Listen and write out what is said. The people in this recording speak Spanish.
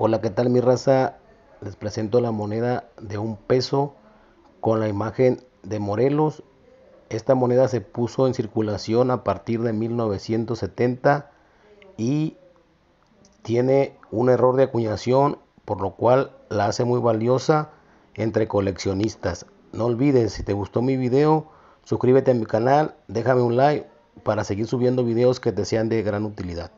Hola, ¿qué tal mi raza? Les presento la moneda de un peso con la imagen de Morelos. Esta moneda se puso en circulación a partir de 1970 y tiene un error de acuñación, por lo cual la hace muy valiosa entre coleccionistas. No olvides, si te gustó mi video, suscríbete a mi canal, déjame un like para seguir subiendo videos que te sean de gran utilidad.